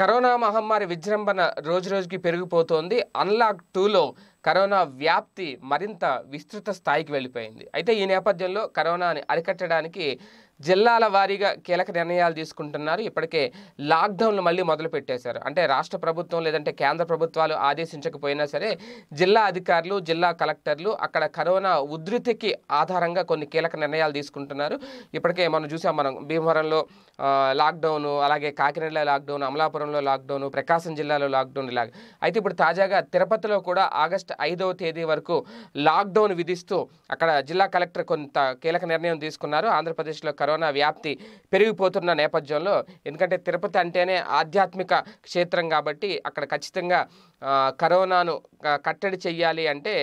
corona మహమ్మారి విజృంభణ రోజురోజుకి పెరిగిపోతోంది అన్లాక్ టూలో కరోనా వ్యాప్తి మరింత విస్తృత స్థాయికి వెళ్ళిపోయింది అయితే ఈ నేపథ్యంలో కరోనాని అరికట్టడానికి జిల్లాల వారీగా కీలక నిర్ణయాలు తీసుకుంటున్నారు ఇప్పటికే లాక్డౌన్లు మళ్ళీ మొదలు పెట్టేశారు అంటే రాష్ట్ర ప్రభుత్వం లేదంటే కేంద్ర ప్రభుత్వాలు ఆదేశించకపోయినా సరే జిల్లా అధికారులు జిల్లా కలెక్టర్లు అక్కడ కరోనా ఉధృతికి ఆధారంగా కొన్ని కీలక నిర్ణయాలు తీసుకుంటున్నారు ఇప్పటికే మనం చూసాం మనం భీమవరంలో లాక్డౌన్ అలాగే కాకినాడలో లాక్డౌన్ అమలాపురంలో లాక్డౌన్ ప్రకాశం జిల్లాలో లాక్డౌన్ ఇలాగ అయితే ఇప్పుడు తాజాగా తిరుపతిలో కూడా ఆగస్ట్ ఐదవ తేదీ వరకు లాక్డౌన్ విధిస్తూ అక్కడ జిల్లా కలెక్టర్ కొంత కీలక నిర్ణయం తీసుకున్నారు ఆంధ్రప్రదేశ్లో కరోనా వ్యాప్తి పెరిగిపోతున్న నేపథ్యంలో ఎందుకంటే తిరుపతి అంటేనే ఆధ్యాత్మిక క్షేత్రం కాబట్టి అక్కడ ఖచ్చితంగా కరోనాను కట్టడి చెయ్యాలి అంటే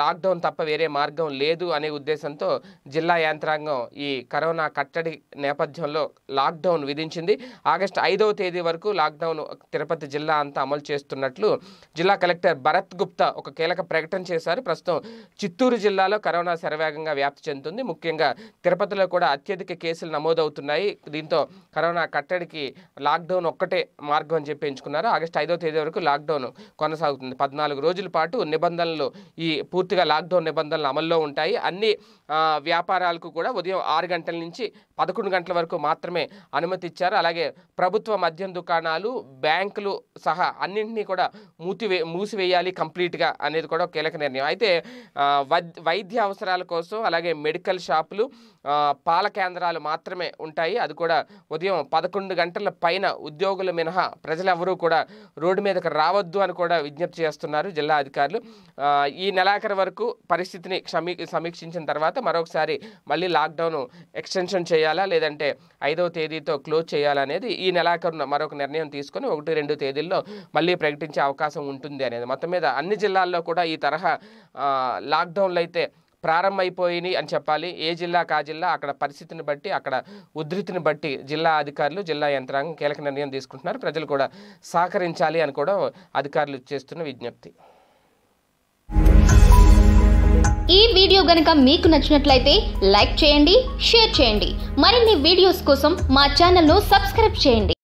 లాక్డౌన్ తప్ప వేరే మార్గం లేదు అనే ఉద్దేశంతో జిల్లా యంత్రాంగం ఈ కరోనా కట్టడి నేపథ్యంలో లాక్డౌన్ విధించింది ఆగస్టు ఐదవ తేదీ వరకు లాక్డౌన్ తిరుపతి జిల్లా అంతా అమలు చేస్తున్నట్లు జిల్లా కలెక్టర్ భరత్ గుప్తా ఒక కీలక ప్రకటన చేశారు ప్రస్తుతం చిత్తూరు జిల్లాలో కరోనా శరవేగంగా వ్యాప్తి చెందుతుంది ముఖ్యంగా తిరుపతిలో కూడా అత్యధిక కేసులు నమోదవుతున్నాయి దీంతో కరోనా కట్టడికి లాక్డౌన్ ఒక్కటే మార్గం అని చెప్పి ఎంచుకున్నారు ఆగస్టు ఐదో తేదీ వరకు లాక్డౌన్ కొనసాగుతుంది పద్నాలుగు రోజుల పాటు నిబంధనలు ఈ పూర్తిగా లాక్డౌన్ నిబంధనలు అమల్లో ఉంటాయి అన్ని వ్యాపారాలకు కూడా ఉదయం ఆరు గంటల నుంచి పదకొండు గంటల వరకు మాత్రమే అనుమతి ఇచ్చారు అలాగే ప్రభుత్వ మద్యం దుకాణాలు బ్యాంకులు సహా అన్నింటినీ కూడా మూతివే మూసివేయాలి కంప్లీట్గా అనేది కూడా కీలక నిర్ణయం అయితే వైద్య అవసరాల కోసం అలాగే మెడికల్ షాపులు పాల కేంద్రాలు మాత్రమే ఉంటాయి అది కూడా ఉదయం ఉదయం పదకొండు గంటల పైన ఉద్యోగులు మినహా ప్రజలెవరూ కూడా రోడ్డు మీదకి రావద్దు అని కూడా విజ్ఞప్తి చేస్తున్నారు జిల్లా అధికారులు ఈ నెలాఖరు వరకు పరిస్థితిని క్షమీ సమీక్షించిన తర్వాత మరొకసారి మళ్ళీ లాక్డౌన్ ఎక్స్టెన్షన్ చేయాలా లేదంటే ఐదవ తేదీతో క్లోజ్ చేయాలనేది ఈ నెలాఖరున మరొక నిర్ణయం తీసుకొని ఒకటి రెండు తేదీల్లో మళ్ళీ ప్రకటించే అవకాశం ఉంటుంది అనేది మొత్తం మీద అన్ని జిల్లాల్లో కూడా ఈ తరహా లాక్డౌన్లు అయితే ప్రారంభమైపోయినాయి అని చెప్పాలి ఏ జిల్లా కా జిల్లా అక్కడ పరిస్థితిని బట్టి అక్కడ ఉధృతిని బట్టి జిల్లా అధికారులు జిల్లా యంత్రాంగం కీలక నిర్ణయం తీసుకుంటున్నారు ప్రజలు కూడా సహకరించాలి అని కూడా అధికారులు చేస్తున్న విజ్ఞప్తి ఈ వీడియో గనక మీకు నచ్చినట్లయితే లైక్ చేయండి షేర్ చేయండి మరిన్ని వీడియోస్ కోసం మా ఛానల్ను సబ్స్క్రైబ్ చేయండి